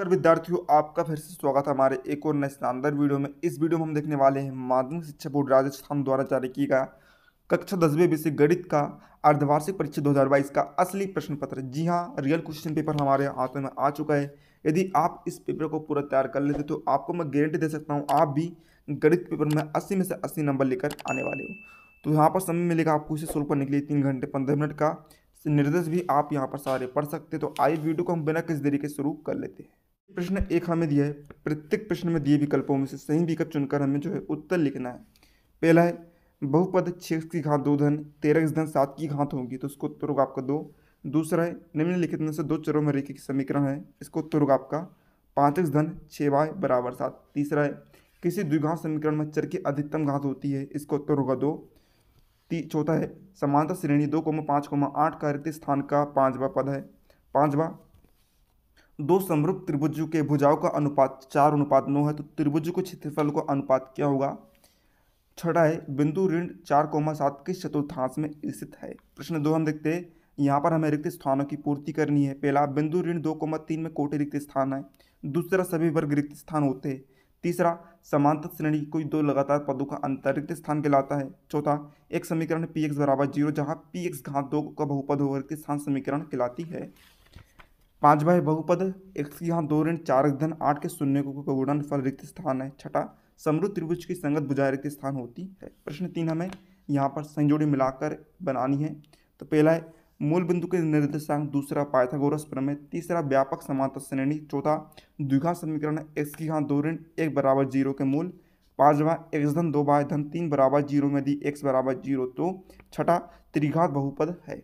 नमस्कार विद्यार्थियों आपका फिर से स्वागत है हमारे एक और नए शानदार वीडियो में इस वीडियो में हम देखने वाले हैं माध्यमिक शिक्षा बोर्ड राजस्थान द्वारा जारी की गया कक्षा दसवें विषय गणित का अर्धवार्षिक परीक्षा 2022 का असली प्रश्न पत्र जी हाँ रियल क्वेश्चन पेपर हमारे हाथों में आ चुका है यदि आप इस पेपर को पूरा तैयार कर लेते तो आपको मैं गारंटी दे सकता हूँ आप भी गणित पेपर में अस्सी में से अस्सी नंबर लेकर आने वाले हो तो यहाँ पर समय मिलेगा आपको इसे सोल्व करने के लिए तीन घंटे पंद्रह मिनट का निर्देश भी आप यहाँ पर सारे पढ़ सकते तो आइए वीडियो को हम बिना किस तरीके शुरू कर लेते हैं प्रश्न एक हमें दिया है प्रत्येक प्रश्न में दिए विकल्पों में से सही विकल्प चुनकर हमें जो है उत्तर लिखना है पहला है बहुपद छः की घात दो धन तेरह धन सात की घात होगी तो उसको उत्तर होगा आपका दो दूसरा है निम्नलिखित में से दो चरों में रेखी समीकरण है इसको उत्तर होगा आपका पाँच धन छः वाय बराबर सात तीसरा है किसी द्विघात समीकरण में चर की अधिकतम घात होती है इसका उत्तर होगा दो चौथा है समानता श्रेणी दो कोमा पाँच कोमा आठ का रिक्त स्थान का पाँचवा पद है पाँचवा दो समरूप त्रिभुज के भुजाओं का अनुपात चार अनुपात नौ है तो त्रिभुज को क्षेत्रफल का अनुपात क्या होगा छठा है बिंदु ऋण चार कोमा सात किस चतुर्थांश में स्थित है प्रश्न दो हम देखते हैं यहाँ पर हमें रिक्त स्थानों की पूर्ति करनी है पहला बिंदु ऋण दो कोमा तीन में कोटे रिक्त स्थान है दूसरा सभी वर्ग रिक्त स्थान होते हैं तीसरा समांतर श्रेणी कोई दो लगातार पदों का अंतर रिक्त स्थान कहलाता है चौथा एक समीकरण पी एक्स बराबर जीरो जहाँ पी एक्स घात दो का बहुपद हो रिक्त स्थान समीकरण कहलाती है पाँच भाई बहुपद एक यहाँ दो ऋण चार धन आठ के शून्य को गुणन फल रिक्त स्थान है छठा समृद्ध त्रिभुज की संगत बुझाए रिक्त स्थान होती है प्रश्न तीन हमें यहाँ पर संजोड़ी मिलाकर बनानी है तो पहला है मूल बिंदु के निर्देशांक दूसरा पायथागोरस प्रमेय तीसरा व्यापक समांतर श्रेणी चौथा द्विघा समीकरण एक्स की यहाँ दो ऋण एक बराबर जीरो के मूल पाँचवा एक्स धन दो बाय धन तीन बराबर जीरो में दी एक्स बराबर जीरो तो छठा त्रिघात बहुपद है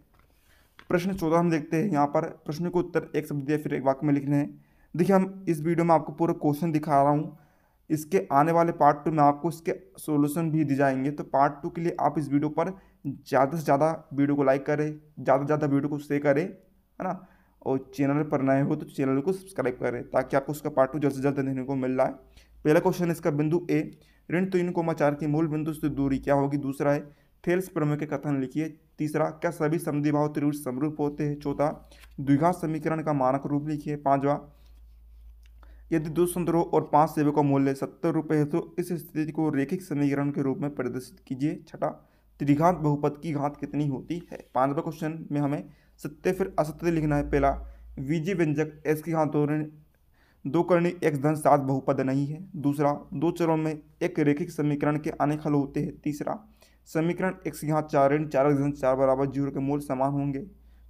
प्रश्न चौदह हम देखते हैं यहाँ पर प्रश्न को उत्तर एक शब्द या फिर एक वाक्य में लिखने हैं देखिए हम इस वीडियो में आपको पूरा क्वेश्चन दिखा रहा हूँ इसके आने वाले पार्ट टू में आपको इसके सोल्यूशन भी दिए जाएंगे तो पार्ट टू के लिए आप इस वीडियो पर ज़्यादा से ज़्यादा वीडियो को लाइक करें ज़्यादा से ज़्यादा वीडियो को शेयर करें है ना और चैनल पर नए हो तो चैनल को सब्सक्राइब करें ताकि आपको उसका पार्ट टू जल्द से जल्द देखने को मिल रहा है पहला क्वेश्चन इसका बिंदु ए ऋण तीन तो कोमा चार की मूल बिंदु से दूरी क्या होगी दूसरा है थेल्स प्रमेय के कथन लिखिए तीसरा क्या सभी समिभाव त्रिभुज समरूप होते हैं चौथा द्विघात समीकरण का मानक रूप लिखिए पांचवा यदि दो संतरों और पांच सेवे का मूल्य सत्तर रुपये है तो इस स्थिति को रेखिक समीकरण के रूप में प्रदर्शित कीजिए छठा त्रिघात बहुपद की घात कितनी होती है पांचवा क्वेश्चन में हमें सत्य फिर असत्य लिखना है पहला विजय व्यंजक एस की घात दो दो करणी एक धन सात बहुपद नहीं है दूसरा दो चरों में एक रेखिक समीकरण के अनेक हल होते हैं तीसरा समीकरण एक एक्स यहाँ चार ऋण चार एक्स चार बराबर जीरो के मूल समान होंगे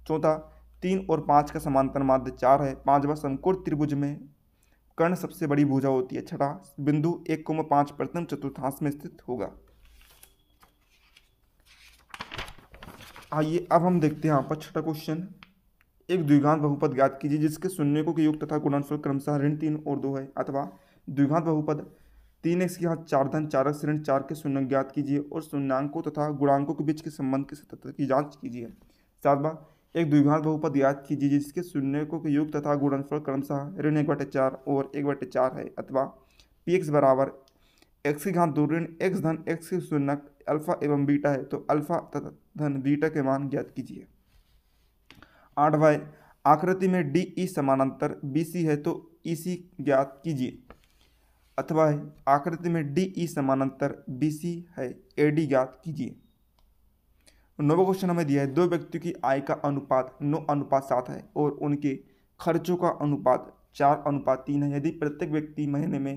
चौथा तीन और पाँच का समांतर माध्य चार है पाँचवा समकोण त्रिभुज में कर्ण सबसे बड़ी भूजा होती है छठा बिंदु एक कोम पाँच प्रथम चतुर्थांश में स्थित होगा आइए अब हम देखते हैं यहाँ पर छठा क्वेश्चन एक द्विघात बहुपद ज्ञात कीजिए जिसके शून्य को के योग तथा गुणनफल क्रमशः ऋण तीन और दो है अथवा द्विघात बहुपद तीन एक्स के यहाँ चार धन चार एक्स ऋण चार के शून्य ज्ञात कीजिए और शून्यांकों तथा गुणांकों के बीच के संबंध की सत्यता की जांच कीजिए सातवा एक द्विघात बहुपद याद कीजिए जिसके शून्यकों के योग तथा गुणनफल क्रमशः ऋण एक बटे चार और एक बटे चार है अथवा पी एक्स बराबर एक्स की घात दो ऋण एक्स धन एक्स के शून्य अल्फा एवं बीटा है तो अल्फा तथा धन बीटा के मान ज्ञात कीजिए आठवां आकृति में डी ई समानांतर बी सी है तो ई सी ज्ञात कीजिए अथवा है आकृति में डी ई e समानांतर बी सी है ए डी ज्ञात कीजिए नौवा क्वेश्चन हमें दिया है दो व्यक्तियों की आय का अनुपात नौ अनुपात सात है और उनके खर्चों का अनुपात चार अनुपात तीन है यदि प्रत्येक व्यक्ति महीने में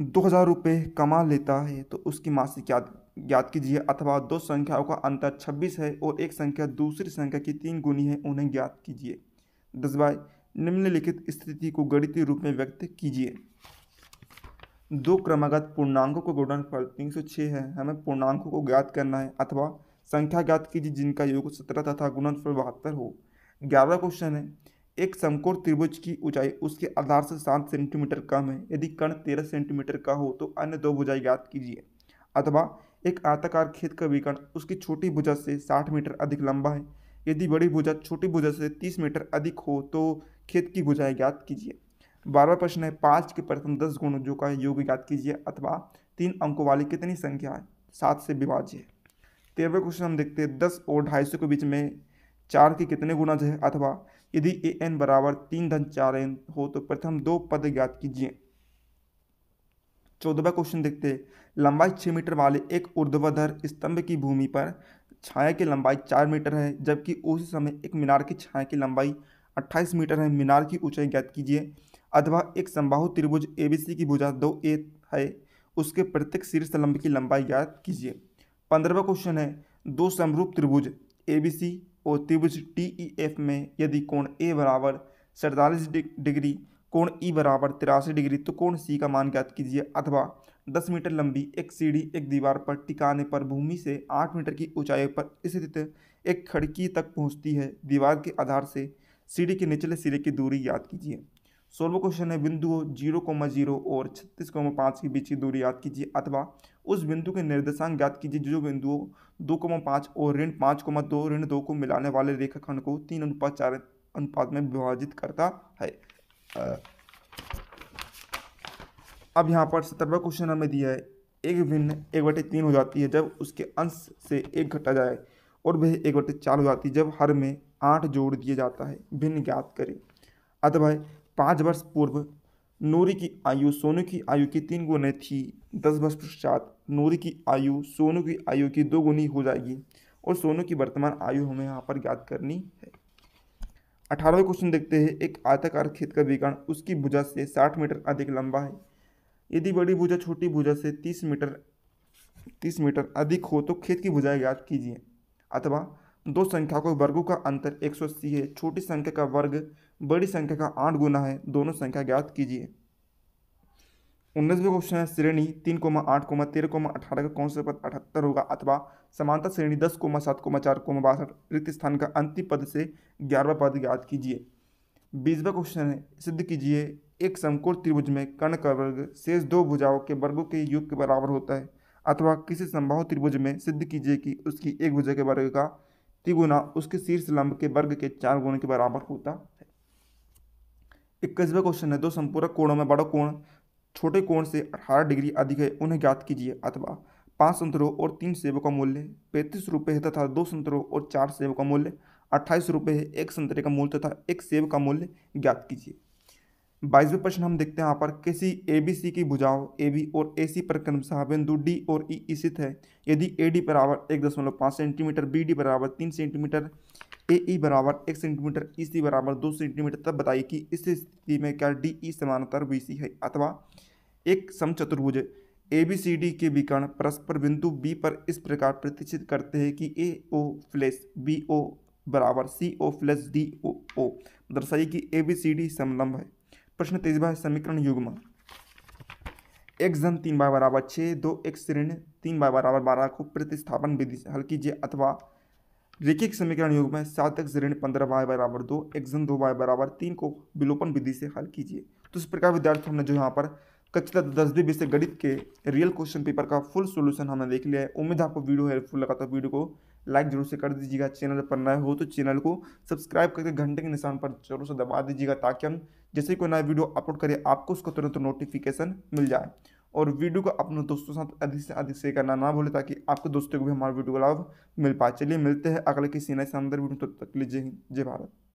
दो हज़ार रुपये कमा लेता है तो उसकी मासिक ज्ञात ज्ञात कीजिए अथवा दो संख्याओं का अंतर छब्बीस है और एक संख्या दूसरी संख्या की तीन गुनी है उन्हें ज्ञात कीजिए दस बाय निम्नलिखित स्थिति को गणितीय रूप में व्यक्त कीजिए दो क्रमागत पूर्णांकों का गुणन फल तीन सौ छः है हमें पूर्णांकों को ज्ञात करना है अथवा संख्या ज्ञात कीजिए जिनका योग सत्रह तथा गुणनफल बहत्तर हो ग्यारह क्वेश्चन है एक समकोर त्रिभुज की ऊंचाई उसके आधार से सात सेंटीमीटर कम है यदि कर्ण तेरह सेंटीमीटर का हो तो अन्य दो भुजाएं ज्ञात कीजिए अथवा एक आयताकार खेत का विकर्ण उसकी छोटी भुजा से साठ मीटर अधिक लंबा है यदि बड़ी भुजा छोटी भुजा से तीस मीटर अधिक हो तो खेत की भुजाएं ज्ञात कीजिए बारहवा प्रश्न है पाँच के प्रथम दस गुणजों का योग ज्ञात कीजिए अथवा तीन अंकों वाली कितनी संख्या है सात से विभाज्य है तेरहवें क्वेश्चन हम देखते हैं दस और ढाई सौ के बीच में चार के कितने गुणज है अथवा यदि ए एन बराबर तीन धन चार एन हो तो प्रथम दो पद ज्ञात कीजिए चौदहवा क्वेश्चन देखते हैं लंबाई छः मीटर वाले एक ऊर्ध्वाधर स्तंभ की भूमि पर छाया की लंबाई चार मीटर है जबकि उसी समय एक मीनार की छाया की लंबाई अट्ठाईस मीटर है मीनार की ऊंचाई ज्ञात कीजिए अथवा एक संबाहु त्रिभुज ए की भुजा दो ए है उसके प्रत्येक शीर्ष लंब की लंबाई ज्ञात कीजिए पंद्रहवा क्वेश्चन है दो समरूप त्रिभुज ए और त्रिभुज टी में यदि कोण ए बराबर सैंतालीस डिग्री कोण ई बराबर तिरासी डिग्री तो कोण सी का मान ज्ञात कीजिए अथवा दस मीटर लंबी एक सीढ़ी एक दीवार पर टिकाने पर भूमि से आठ मीटर की ऊंचाई पर स्थित एक खड़की तक पहुंचती है दीवार के आधार से सीढ़ी के निचले सिरे की दूरी याद कीजिए सोलह क्वेश्चन है बिंदुओं जीरो कोमा जीरो और छत्तीस कोमा पाँच के बीच की दूरी याद कीजिए अथवा उस बिंदु के निर्देशांक याद कीजिए जो बिंदुओं दो कोमा पाँच और ऋण पाँच कोमा दो ऋण दो को मिलाने वाले रेखाखंड को तीन अनुपात चार अनुपात में विभाजित करता है अब यहाँ पर सत्रहवा क्वेश्चन हमें दिया है एक भिन्न एक बटे तीन हो जाती है जब उसके अंश से एक घटा जाए और वह एक बटे चार हो जाती है जब हर में आठ जोड़ दिया जाता है भिन्न ज्ञात करें अतः पाँच वर्ष पूर्व नूरी की आयु सोनू की आयु की तीन गुने थी दस वर्ष पश्चात नूरी की आयु सोनू की आयु की दो गुनी हो जाएगी और सोनू की वर्तमान आयु हमें यहाँ पर ज्ञात करनी है अठारहवें क्वेश्चन देखते हैं एक आयताकार खेत का विकर्ण उसकी भुजा से साठ मीटर अधिक लंबा है यदि बड़ी भुजा छोटी भुजा से तीस मीटर तीस मीटर अधिक हो तो खेत की भुजाएं ज्ञात कीजिए अथवा दो संख्या को वर्गों का अंतर 180 है छोटी संख्या का वर्ग बड़ी संख्या का आठ गुना है दोनों संख्या ज्ञात कीजिए उन्नीसवें क्वेश्चन है श्रेणी तीन कोमा आठ कोमा तेरह कोमा अठारह का कौन सा पद अठहत्तर होगा अथवा समानता श्रेणी दस कोमा सात कोमा चार कोमा बासठ रिक्त स्थान का अंतिम पद से ग्यारहवा पद ज्ञात कीजिए बीसवा क्वेश्चन है सिद्ध कीजिए एक समकोण त्रिभुज में कर्ण का वर्ग शेष दो भुजाओं के वर्गों के योग के बराबर होता है अथवा किसी संभाव त्रिभुज में सिद्ध कीजिए कि उसकी एक भुजा के वर्ग का त्रिगुना उसके शीर्ष लंब के वर्ग के चार गुण के बराबर होता है इक्कीसवा क्वेश्चन है दो संपूरक कोणों में बड़ा कोण छोटे कोण से अठारह डिग्री अधिक है उन्हें ज्ञात कीजिए अथवा पाँच संतरों और तीन सेबों का मूल्य पैंतीस रुपये है तथा दो संतरों और चार सेवों का मूल्य अट्ठाईस रुपये है एक संतरे का मूल्य तथा एक सेब का मूल्य ज्ञात कीजिए बाईसवें प्रश्न हम देखते हैं यहाँ पर किसी ए बी सी की भुजाओं ए बी और ए सी पर क्रमशः बिंदु डी और ई e स्थित है यदि ए डी बराबर एक दशमलव पाँच सेंटीमीटर बी डी बराबर तीन सेंटीमीटर ए ई e बराबर एक सेंटीमीटर ई e सी बराबर दो सेंटीमीटर तब बताइए कि इस स्थिति में क्या डी ई e समानांतर बी सी है अथवा एक समचतुर्भुज ए बी सी डी के विकर्ण परस्पर बिंदु बी पर इस प्रकार प्रतिष्ठित करते हैं कि ए ओ प्लस बी ओ बराबर सी ओ प्लस डी ओ ओ दर्शाइए कि ए बी सी डी समलंब है प्रश्न तेईसवा समीकरण युग्म एक जन तीन बाय बराबर छः दो एक ऋण तीन बाय बराबर बारह को प्रतिस्थापन विधि से हल कीजिए अथवा रेखिक समीकरण युग में सात एक ऋण पंद्रह बाय बराबर दो एक जन दो बाय बराबर तीन को विलोपन विधि से हल कीजिए तो इस प्रकार विद्यार्थी हमने जो यहाँ पर कक्षा दसवीं विषय गणित के रियल क्वेश्चन पेपर का फुल सोल्यूशन हमने देख लिया है उम्मीद आपको वीडियो हेल्पफुल लगा तो वीडियो को लाइक जरूर से कर दीजिएगा चैनल पर नए हो तो चैनल को सब्सक्राइब करके घंटे के निशान पर जरूर से दबा दीजिएगा ताकि हम जैसे कोई नया वीडियो अपलोड करें आपको उसको तुरंत तो नोटिफिकेशन मिल जाए और वीडियो को अपने दोस्तों साथ अधिक से अधिक शेयर करना ना भूलें ताकि आपके दोस्तों को भी हमारे वीडियो का लाभ मिल पाए चलिए मिलते हैं अगले किसी नए शानदार वीडियो तक लीजिए जय भारत